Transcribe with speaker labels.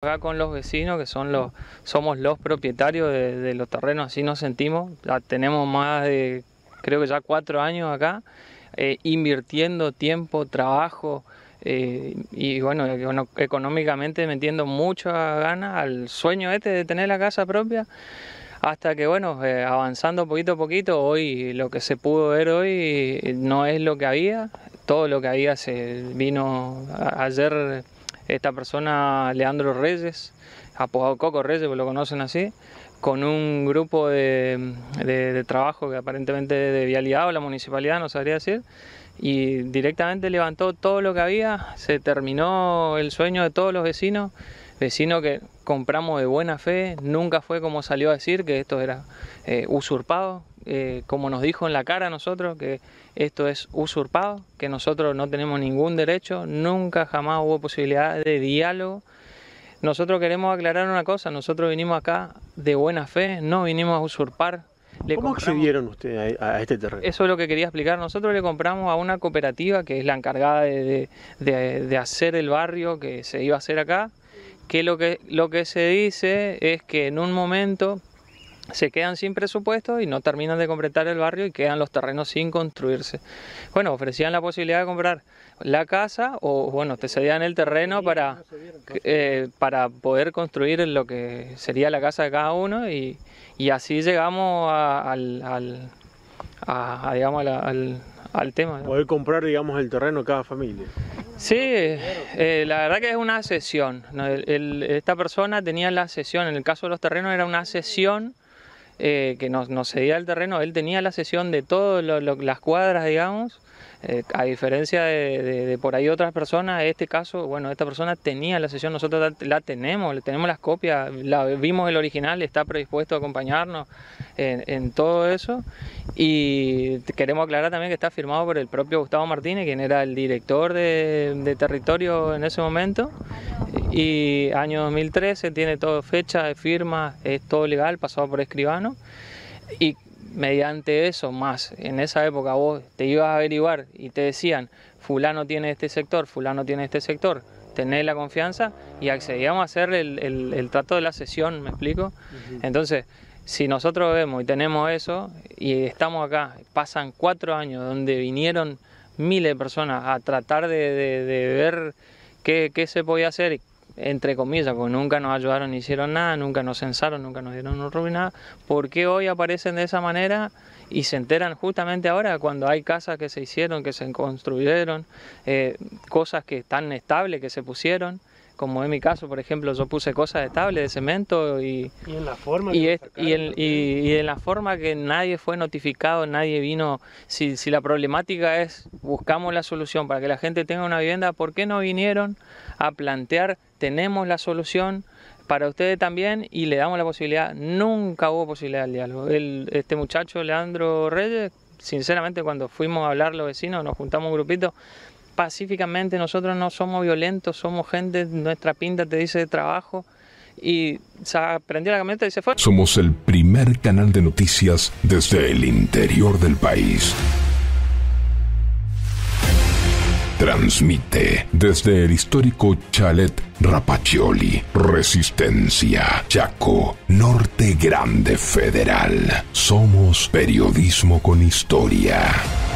Speaker 1: Acá con los vecinos, que son los, somos los propietarios de, los terrenos, así nos sentimos. tenemos más de, creo que ya cuatro años acá, eh, invirtiendo tiempo, trabajo, eh, y bueno, económicamente metiendo mucha gana al sueño este de tener la casa propia. Hasta que bueno, eh, avanzando poquito a poquito, hoy lo que se pudo ver hoy no es lo que había, todo lo que había se vino ayer esta persona, Leandro Reyes, apodado Coco Reyes, pues lo conocen así, con un grupo de, trabajo que aparentemente de vialidad o la municipalidad, no sabría decir, y directamente levantó todo lo que había, se terminó el sueño de todos los vecinos, vecinos que compramos de buena fe, nunca fue como salió a decir que esto era eh, usurpado, eh, como nos dijo en la cara a nosotros, que esto es usurpado, que nosotros no tenemos ningún derecho, nunca jamás hubo posibilidad de diálogo. Nosotros queremos aclarar una cosa, nosotros vinimos acá de buena fe, no vinimos a usurpar. ¿Cómo accedieron ustedes a, este terreno? Eso es lo que quería explicar. Nosotros le compramos a una cooperativa que es la encargada de, hacer el barrio que se iba a hacer acá, que, lo que se dice es que en un momento se quedan sin presupuesto y no terminan de completar el barrio y quedan los terrenos sin construirse. Bueno, ofrecían la posibilidad de comprar la casa o bueno, te cedían el terreno para, eh, para poder construir lo que sería la casa de cada uno y, y así llegamos a, al, al, tema. Poder comprar digamos, el terreno cada familia. Sí, eh, la verdad que es una cesión. esta persona tenía la cesión, en el caso de los terrenos era una cesión eh, que nos, nos, cedía el terreno, él tenía la sesión de todas las cuadras, digamos, eh, a diferencia de, por ahí otras personas, este caso, bueno, esta persona tenía la sesión, nosotros la, tenemos, tenemos las copias, la, vimos el original, está predispuesto a acompañarnos en, todo eso. Y queremos aclarar también que está firmado por el propio Gustavo Martínez, quien era el director de, territorio en ese momento. Y año 2013 tiene toda fecha, firma, es todo legal, pasado por escribano. Y mediante eso más. En esa época vos te ibas a averiguar y te decían, fulano tiene este sector, fulano tiene este sector, tenés la confianza y accedíamos a hacer el, trato de la sesión, ¿me explico? Entonces, si nosotros vemos y tenemos eso y estamos acá, pasan cuatro años donde vinieron miles de personas a tratar de, ver qué, qué, se podía hacer, entre comillas, porque nunca nos ayudaron ni hicieron nada, nunca nos censaron, nunca nos dieron un nada, ¿por qué hoy aparecen de esa manera y se enteran justamente ahora cuando hay casas que se hicieron, que se construyeron, eh, cosas que están estables, que se pusieron? como en mi caso, por ejemplo, yo puse cosas de estable, de cemento y... Y en la forma y, en, la forma que nadie fue notificado, nadie vino... Si, la problemática es buscamos la solución para que la gente tenga una vivienda, ¿por qué no vinieron a plantear tenemos la solución para ustedes también y le damos la posibilidad? Nunca hubo posibilidad del diálogo. este muchacho, Leandro Reyes, sinceramente cuando fuimos a hablar los vecinos, nos juntamos un grupito pacíficamente, nosotros no somos violentos, somos gente, nuestra pinta te dice de trabajo y se prendió la camioneta y se fue. Somos el primer canal de noticias desde el interior del país. Transmite desde el histórico Chalet Rapacioli, Resistencia, Chaco, Norte Grande Federal. Somos periodismo con historia.